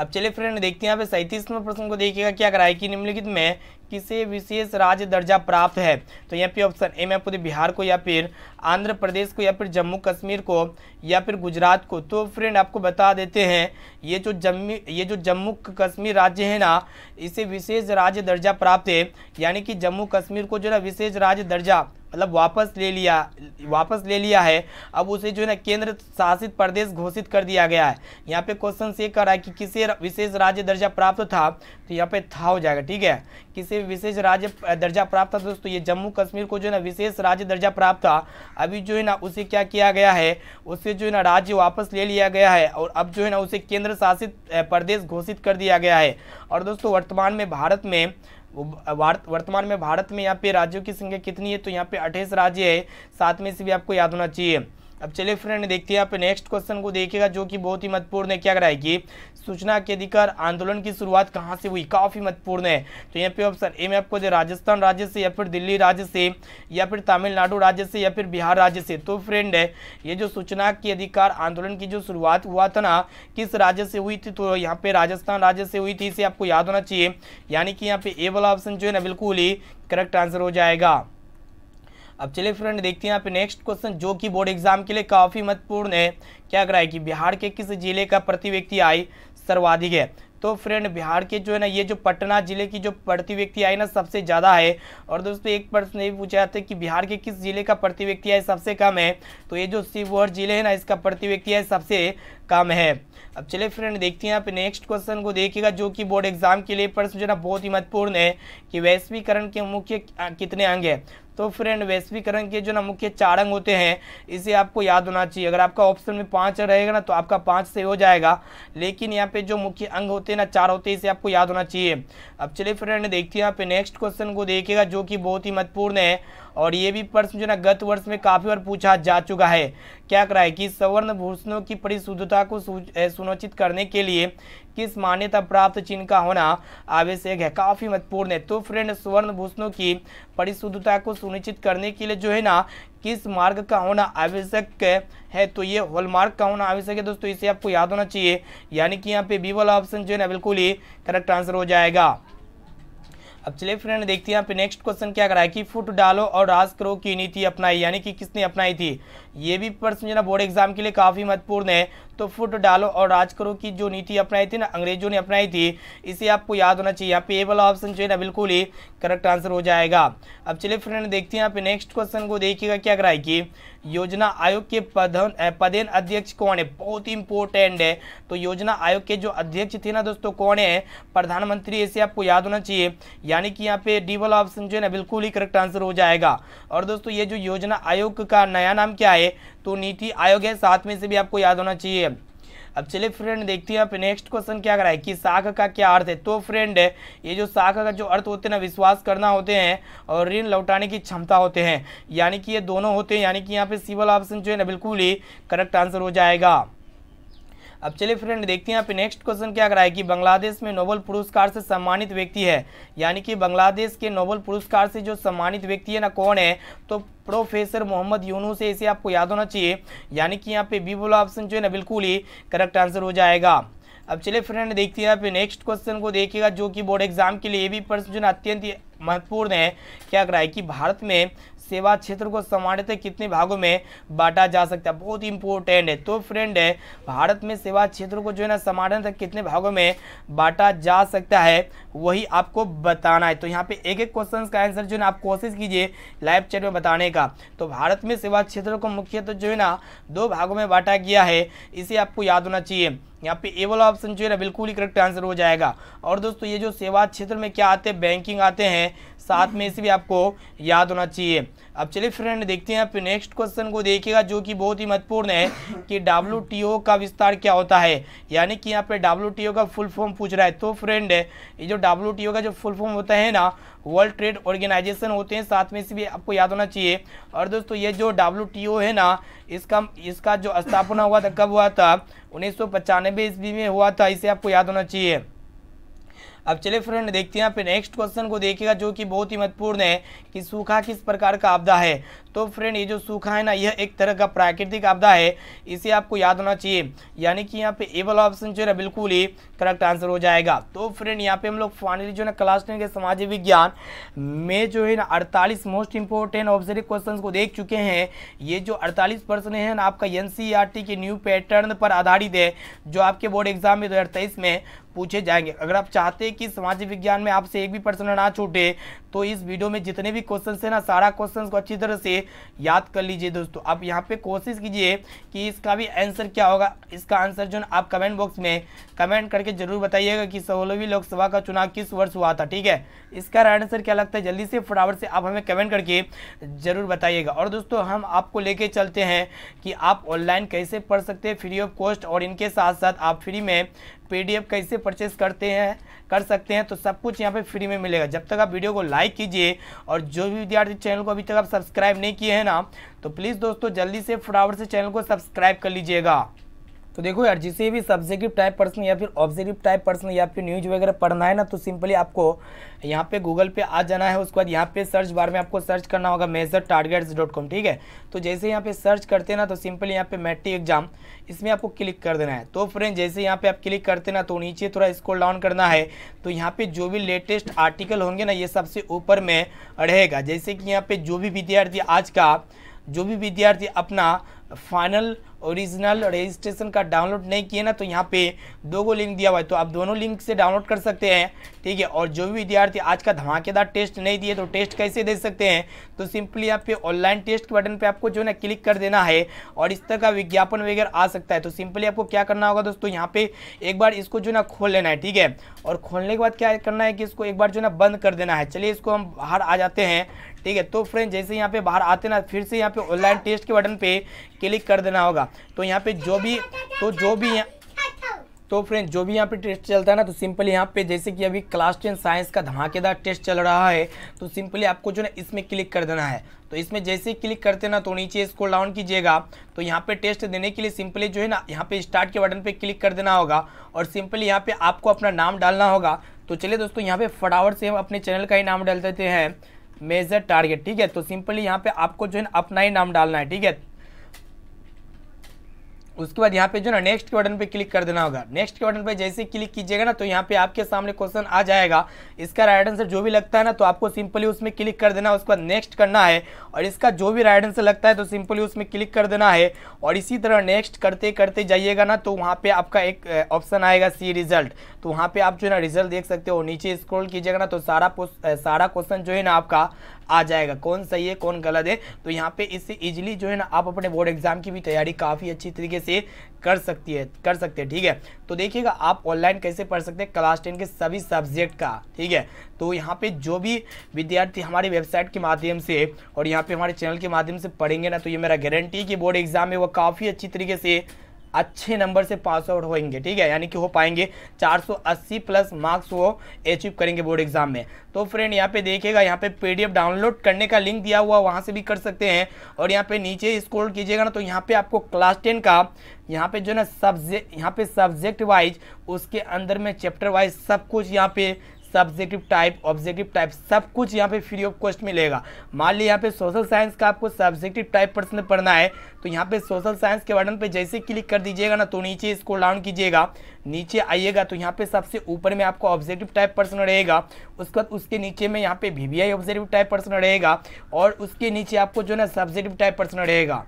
अब चलिए फ्रेंड देखते हैं यहाँ पे सैंतीसवें प्रश्न को देखिएगा क्या कराए कि निम्नलिखित में किसे विशेष राज्य दर्जा प्राप्त है तो यहाँ पे ऑप्शन ए में पूरे बिहार को या फिर आंध्र प्रदेश को या फिर जम्मू कश्मीर को या फिर गुजरात को तो फ्रेंड आपको बता देते हैं ये जो जम्मू ये जो जम्मू कश्मीर राज्य है ना इसे विशेष राज्य दर्जा प्राप्त है यानी कि जम्मू कश्मीर को जो ना विशेष राज्य दर्जा मतलब वापस ले लिया वापस ले लिया है अब उसे जो है ना केंद्र शासित प्रदेश घोषित कर दिया गया है यहाँ पे क्वेश्चन ये कर रहा है कि किसे विशेष राज्य दर्जा प्राप्त था तो यहाँ पे था हो जाएगा ठीक है किसे में विशेष राज्य दर्जा प्राप्त था दोस्तों तो ये जम्मू कश्मीर को जो है ना विशेष राज्य दर्जा प्राप्त था अभी जो है ना उसे क्या किया गया है उसे जो है ना राज्य वापस ले लिया गया है और अब जो है ना उसे केंद्र शासित प्रदेश घोषित कर दिया गया है और दोस्तों वर्तमान में भारत में वर्तमान में भारत में यहाँ पे राज्यों की संख्या कितनी है तो यहाँ पे अट्ठाईस राज्य है साथ में से भी आपको याद होना चाहिए अब चलिए फ्रेंड देखते हैं आप नेक्स्ट क्वेश्चन को देखिएगा जो कि बहुत ही महत्वपूर्ण है क्या कराएगी सूचना के अधिकार आंदोलन की शुरुआत कहाँ से हुई काफ़ी महत्वपूर्ण है तो यहाँ पे ऑप्शन ए में आपको राजस्थान राज्य से या फिर दिल्ली राज्य से या फिर तमिलनाडु राज्य से या फिर बिहार राज्य से तो फ्रेंड है ये जो सूचना के अधिकार आंदोलन की जो शुरुआत हुआ था ना किस राज्य से हुई थी तो यहाँ पे राजस्थान राज्य से हुई थी इसे आपको याद होना चाहिए यानी कि यहाँ पे ए वाला ऑप्शन जो है ना बिल्कुल ही करेक्ट आंसर हो जाएगा अब चलिए फ्रेंड देखते हैं यहाँ पे नेक्स्ट क्वेश्चन जो कि बोर्ड एग्जाम के लिए काफ़ी महत्वपूर्ण है क्या कराए कि बिहार के किस जिले का प्रति व्यक्ति आय सर्वाधिक है तो फ्रेंड बिहार के जो है ना ये जो पटना जिले की जो प्रति व्यक्ति आय ना सबसे ज़्यादा है और दोस्तों एक प्रश्न ये पूछा जाता है कि बिहार के किस जिले का प्रति व्यक्ति आय सबसे कम है तो ये जो शिवहर जिले है ना इसका प्रति व्यक्ति आय सबसे कम है अब चलिए फ्रेंड देखते हैं आप नेक्स्ट क्वेश्चन को देखिएगा जो कि बोर्ड एग्जाम के लिए प्रश्न जो ना बहुत ही महत्वपूर्ण है कि वैश्वीकरण के मुख्य कितने अंग है तो फ्रेंड वैश्वीकरण के जो ना मुख्य चार अंग होते हैं इसे आपको याद होना चाहिए अगर आपका ऑप्शन में पाँच रहेगा ना तो आपका पाँच से हो जाएगा लेकिन यहाँ पे जो मुख्य अंग होते हैं ना चार होते हैं इसे आपको याद होना चाहिए अब चलिए फ्रेंड देखते हैं यहाँ पे नेक्स्ट क्वेश्चन को देखिएगा जो कि बहुत ही महत्वपूर्ण है और ये भी प्रश्न जो है ना गत वर्ष में काफ़ी बार पूछा जा चुका है क्या करा है कि सवर्ण भूषणों की परिशुद्धता को सुनिश्चित करने के लिए किस मान्यता प्राप्त चिन्ह का होना आवश्यक है काफ़ी महत्वपूर्ण है तो फ्रेंड स्वर्ण भूषणों की परिशुद्धता को सुनिश्चित करने के लिए जो है ना किस मार्ग का होना आवश्यक है तो ये हॉलमार्क का होना आवश्यक है दोस्तों इसे आपको याद होना चाहिए यानी कि यहाँ पे बी वाला ऑप्शन जो है ना बिल्कुल ही करेक्ट आंसर हो जाएगा अब चलिए फ्रेंड देखते हैं यहाँ पे नेक्स्ट क्वेश्चन क्या करा है कि फुट डालो और राज करो की नीति अपनाई यानी कि किसने अपनाई थी ये भी प्रश्न जो ना बोर्ड एग्जाम के लिए काफ़ी महत्वपूर्ण है तो फुट डालो और राज करो की जो नीति अपनाई थी ना अंग्रेजों ने अपनाई थी इसे आपको याद होना चाहिए यहाँ पे ए वाला ऑप्शन जो है ना बिल्कुल ही करेक्ट आंसर हो जाएगा अब चलिए फ्रेंड देखते हैं यहाँ पे नेक्स्ट क्वेश्चन को देखिएगा क्या कराएगी योजना आयोग के पदन पदेन अध्यक्ष कौन है बहुत इंपॉर्टेंट है तो योजना आयोग के जो अध्यक्ष थे ना दोस्तों कौन है प्रधानमंत्री ऐसे आपको याद होना चाहिए यानी कि यहाँ पे डी वाला ऑप्शन जो है ना बिल्कुल ही करेक्ट आंसर हो जाएगा और दोस्तों ये जो योजना आयोग का नया नाम क्या है तो नीति आयोग है साथ में से भी आपको याद होना चाहिए अब चलिए फ्रेंड देखते हैं आप नेक्स्ट क्वेश्चन क्या कराए कि साख का क्या अर्थ है तो फ्रेंड ये जो साख का जो अर्थ होते हैं ना विश्वास करना होते हैं और ऋण लौटाने की क्षमता होते हैं यानी कि ये दोनों होते हैं यानी कि यहाँ पे सिवल ऑप्शन जो है ना बिल्कुल ही करेक्ट आंसर हो जाएगा अब चलिए फ्रेंड देखते हैं यहाँ पे नेक्स्ट क्वेश्चन क्या कराए कि बांग्लादेश में नोबल पुरस्कार से सम्मानित व्यक्ति है यानी कि बांग्लादेश के नोबल पुरस्कार से जो सम्मानित व्यक्ति है ना कौन है तो प्रोफेसर मोहम्मद यूनू है इसे आपको याद होना चाहिए यानी कि यहाँ पे बी बोला ऑप्शन जो है ना बिल्कुल ही करेक्ट आंसर हो जाएगा अब चलिए फ्रेंड देखते हैं यहाँ पे नेक्स्ट क्वेश्चन को देखिएगा जो कि बोर्ड एग्जाम के लिए भी प्रश्न जो है अत्यंत महत्वपूर्ण है क्या कराए कि भारत में सेवा क्षेत्र को सामान्यतः कितने भागों में बांटा जा सकता है बहुत इंपॉर्टेंट है तो फ्रेंड है भारत में सेवा क्षेत्र को जो है ना सामान्यतः कितने भागों में बांटा जा सकता है वही आपको बताना है तो यहाँ पे एक एक क्वेश्चन का आंसर जो है ना आप कोशिश कीजिए लाइव चैट में बताने का तो भारत में सेवा क्षेत्र को मुख्यतः तो जो है ना दो भागों में बांटा गया है इसे आपको याद होना चाहिए यहाँ पे ए वाला ऑप्शन जो है ना बिल्कुल ही करेक्ट आंसर हो जाएगा और दोस्तों ये जो सेवा क्षेत्र में क्या आते हैं बैंकिंग आते हैं साथ में इसे भी आपको याद होना चाहिए अब चलिए फ्रेंड देखते हैं आप नेक्स्ट क्वेश्चन को देखिएगा जो कि बहुत ही महत्वपूर्ण है कि डब्ल्यू का विस्तार क्या होता है यानी कि यहाँ पे डब्ल्यू का फुल फॉर्म पूछ रहा है तो फ्रेंड ये जो डब्ल्यू का जो फुल फॉर्म होता है ना वर्ल्ड ट्रेड ऑर्गेनाइजेशन होते हैं साथ में से भी आपको याद होना चाहिए और दोस्तों ये जो डब्ल्यू है ना इसका इसका जो स्थापना हुआ था कब हुआ था उन्नीस सौ ईस्वी में हुआ था इसे आपको याद होना चाहिए अब चले फ्रेंड देखते हैं यहाँ पे नेक्स्ट क्वेश्चन को देखिएगा जो कि बहुत ही महत्वपूर्ण है कि सूखा किस प्रकार का आपदा है तो फ्रेंड ये जो सूखा है ना यह एक तरह का प्राकृतिक आपदा है इसे आपको याद होना चाहिए यानी कि यहाँ पे ए वाला ऑप्शन जो है बिल्कुल ही करेक्ट आंसर हो जाएगा तो फ्रेंड यहाँ पे हम लोग फाइनली जो है ना क्लास टेन के समाज विज्ञान में जो है ना अड़तालीस मोस्ट इंपॉर्टेंट ऑब्जेक्टिव क्वेश्चन को देख चुके हैं ये जो अड़तालीस प्रश्न है ना आपका एन e के न्यू पैटर्न पर आधारित है जो आपके बोर्ड एग्जाम में दो में पूछे जाएंगे अगर आप चाहते हैं कि सामाजिक विज्ञान में आपसे एक भी प्रश्न ना छूटे तो इस वीडियो में जितने भी क्वेश्चन है ना सारा क्वेश्चन को अच्छी तरह से याद कर लीजिए दोस्तों आप यहाँ पे कोशिश कीजिए कि इसका भी आंसर क्या होगा इसका आंसर जो आप कमेंट बॉक्स में कमेंट करके जरूर बताइएगा कि सोलहवीं लोकसभा का चुनाव किस वर्ष हुआ था ठीक है इसका आंसर क्या लगता है जल्दी से फटाफट से आप हमें कमेंट करके ज़रूर बताइएगा और दोस्तों हम आपको लेके चलते हैं कि आप ऑनलाइन कैसे पढ़ सकते हैं फ्री ऑफ कॉस्ट और इनके साथ साथ आप फ्री में पीडीएफ कैसे परचेस करते हैं कर सकते हैं तो सब कुछ यहाँ पे फ्री में मिलेगा जब तक आप वीडियो को लाइक कीजिए और जो भी विद्यार्थी चैनल को अभी तक आप सब्सक्राइब नहीं किए हैं ना तो प्लीज़ दोस्तों जल्दी से फटाफट से चैनल को सब्सक्राइब कर लीजिएगा तो देखो यार जिसे भी सब्जेक्टिव टाइप पर्सन या फिर ऑब्जेक्टिव टाइप पर्सन या फिर न्यूज वगैरह पढ़ना है ना तो सिंपली आपको यहाँ पे गूगल पे आ जाना है उसके बाद यहाँ पे सर्च बार में आपको सर्च करना होगा मेजर टारगेट्स डॉट कॉम ठीक है तो जैसे यहाँ पे सर्च करते ना तो सिंपली यहाँ पे मैट्रिक एग्जाम इसमें आपको क्लिक कर देना है तो फ्रेंड जैसे यहाँ पे आप क्लिक करते ना तो नीचे थोड़ा स्कोर डाउन करना है तो यहाँ पे जो भी लेटेस्ट आर्टिकल होंगे ना ये सबसे ऊपर में रहेगा जैसे कि यहाँ पे जो भी विद्यार्थी आज का जो भी विद्यार्थी अपना फाइनल ओरिजिनल रजिस्ट्रेशन का डाउनलोड नहीं किए ना तो यहाँ पे दो गो लिंक दिया हुआ है तो आप दोनों लिंक से डाउनलोड कर सकते हैं ठीक है और जो भी विद्यार्थी आज का धमाकेदार टेस्ट नहीं दिए तो टेस्ट कैसे दे सकते हैं तो सिंपली आप पे ऑनलाइन टेस्ट के बटन पे आपको जो है ना क्लिक कर देना है और इस तरह का विज्ञापन वगैरह आ सकता है तो सिंपली आपको क्या करना होगा दोस्तों यहाँ पे एक बार इसको जो ना खोल लेना है ठीक है और खोलने के बाद क्या करना है कि इसको एक बार जो ना बंद कर देना है चलिए इसको हम बाहर आ जाते हैं ठीक है तो फ्रेंड जैसे यहाँ पे बाहर आते ना फिर से यहाँ पे ऑनलाइन टेस्ट के बटन पे क्लिक कर देना होगा तो यहाँ पे जो भी तो जो भी तो फ्रेंड जो भी यहाँ पे टेस्ट चलता है ना तो सिंपल यहाँ पे जैसे कि अभी क्लास टेन साइंस का धमाकेदार टेस्ट चल रहा है तो सिंपली आपको जो ना इसमें क्लिक कर देना है तो इसमें जैसे ही क्लिक करते ना तो नीचे इसको डाउन कीजिएगा तो यहाँ पे टेस्ट देने के लिए सिंपली जो है ना यहाँ पे स्टार्ट के बटन पर क्लिक कर देना होगा और सिंपली यहाँ पे आपको अपना नाम डालना होगा तो चलिए दोस्तों यहाँ पे फटाफट से हम अपने चैनल का ही नाम डाल देते हैं मेजर टारगेट ठीक है तो सिंपली यहाँ पे आपको जो है अपना ही नाम डालना है ठीक है उसके बाद यहाँ पे जो ना नेक्स्ट के बटन पे क्लिक कर देना होगा नेक्स्ट के बटन पे जैसे क्लिक कीजिएगा ना तो यहाँ पे आपके सामने क्वेश्चन आ जाएगा इसका राइट आंसर जो भी लगता है ना तो आपको सिंपली उसमें क्लिक कर देना उसके बाद नेक्स्ट करना है और इसका जो भी राइट आंसर लगता है तो सिंपली उसमें क्लिक कर देना है और इसी तरह नेक्स्ट करते करते जाइएगा ना तो वहाँ पर आपका एक ऑप्शन आएगा सी रिजल्ट तो वहाँ पर आप जो है ना रिजल्ट देख सकते हो नीचे स्क्रोल कीजिएगा ना तो सारा सारा क्वेश्चन जो है ना आपका आ जाएगा कौन सही है कौन गलत है तो यहाँ पे इससे इजिली जो है ना आप अपने बोर्ड एग्जाम की भी तैयारी काफ़ी अच्छी तरीके से कर सकती है कर सकते हैं ठीक है तो देखिएगा आप ऑनलाइन कैसे पढ़ सकते हैं क्लास टेन के सभी सब्जेक्ट का ठीक है तो यहाँ पे जो भी विद्यार्थी हमारी वेबसाइट के माध्यम से और यहाँ पे हमारे चैनल के माध्यम से पढ़ेंगे ना तो ये मेरा गारंटी है कि बोर्ड एग्जाम में वो काफ़ी अच्छी तरीके से अच्छे नंबर से पास आउट होएंगे ठीक है यानी कि हो पाएंगे 480 प्लस मार्क्स वो अचीव करेंगे बोर्ड एग्जाम में तो फ्रेंड यहाँ पे देखिएगा यहाँ पे पीडीएफ डाउनलोड करने का लिंक दिया हुआ वहाँ से भी कर सकते हैं और यहाँ पे नीचे स्क्रॉल कीजिएगा ना तो यहाँ पे आपको क्लास टेन का यहाँ पे जो ना सब्जेक्ट यहाँ पे सब्जेक्ट वाइज उसके अंदर में चैप्टर वाइज सब कुछ यहाँ पे सब्जेक्टिव टाइप ऑब्जेक्टिव टाइप सब कुछ यहाँ पे फ्री ऑफ कॉस्ट मिलेगा मान ली यहाँ पे सोशल साइंस का आपको सब्जेक्टिव टाइप पर्सन पढ़ना है तो यहाँ पे सोशल साइंस के बटन पे जैसे क्लिक कर दीजिएगा ना तो नीचे इसको डाउन कीजिएगा नीचे आइएगा तो यहाँ पे सबसे ऊपर में आपको ऑब्जेक्टिव टाइप पर्सन रहेगा उसके बाद उसके नीचे में यहाँ पे वी ऑब्जेक्टिव टाइप पर्सन रहेगा और उसके नीचे आपको जो ना सब्जेक्टिव टाइप पर्सन रहेगा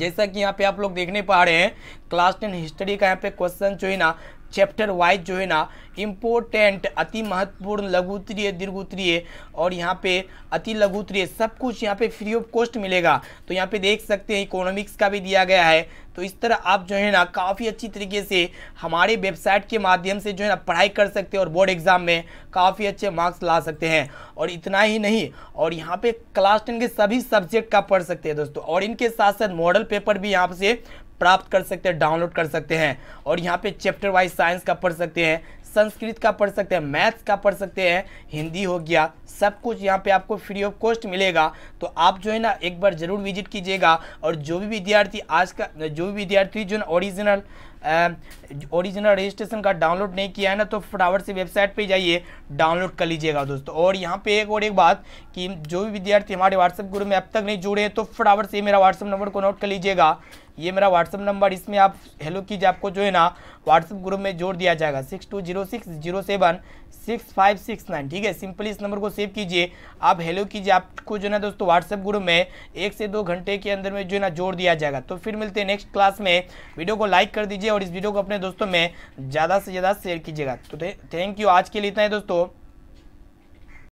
जैसा कि यहाँ पे आप लोग देखने पा रहे हैं क्लास टेन हिस्ट्री का यहाँ पे क्वेश्चन जो है ना चैप्टर वाइज जो है ना इम्पोर्टेंट अति महत्वपूर्ण लघु उत्तरीय दीर्घ उत्तरीय और यहाँ पे अति लघु उत्तरीय सब कुछ यहाँ पे फ्री ऑफ कॉस्ट मिलेगा तो यहाँ पे देख सकते हैं इकोनॉमिक्स का भी दिया गया है तो इस तरह आप जो है ना काफ़ी अच्छी तरीके से हमारे वेबसाइट के माध्यम से जो है ना पढ़ाई कर सकते हैं और बोर्ड एग्ज़ाम में काफ़ी अच्छे मार्क्स ला सकते हैं और इतना ही नहीं और यहाँ पे क्लास टेन के सभी सब्जेक्ट का पढ़ सकते हैं दोस्तों और इनके साथ साथ मॉडल पेपर भी यहाँ से प्राप्त कर सकते हैं डाउनलोड कर सकते हैं और यहाँ पे चैप्टर वाइज साइंस का पढ़ सकते हैं संस्कृत का पढ़ सकते हैं मैथ्स का पढ़ सकते हैं हिंदी हो गया सब कुछ यहाँ पे आपको फ्री ऑफ कॉस्ट मिलेगा तो आप जो है ना एक बार ज़रूर विजिट कीजिएगा और जो भी विद्यार्थी आज का जो भी विद्यार्थी जो ना original original registration card download नहीं किया है ना तो फटाफट से वेबसाइट पे जाइए डाउनलोड कर लीजिएगा दोस्तों और यहाँ पे एक और एक बात कि जो भी विद्यार्थी हमारे व्हाट्सएप ग्रुप में अब तक नहीं जुड़े हैं तो फटाफट से मेरा व्हाट्सएप नंबर को नोट कर लीजिएगा ये मेरा व्हाट्सअप नंबर इसमें आप हेलो कीजिए आपको जो है ना व्हाट्सएप ग्रुप में जोड़ दिया जाएगा six two zero six zero seven six five six nine ठीक है सिंपली इस नंबर को सेव कीजिए आप हेलो कीजिए आपको जो है ना दोस्तों व्हाट्सएप ग्रुप में एक से दो घंटे के अंदर में जो है ना जोड़ दिया जाएगा तो फिर मिलते हैं नेक्स्ट क्लास में वीडियो को लाइक कर दीजिए और इस वीडियो को अपने दोस्तों में ज़्यादा से ज़्यादा शेयर कीजिएगा तो थैंक यू आज के लिए इतना है दोस्तों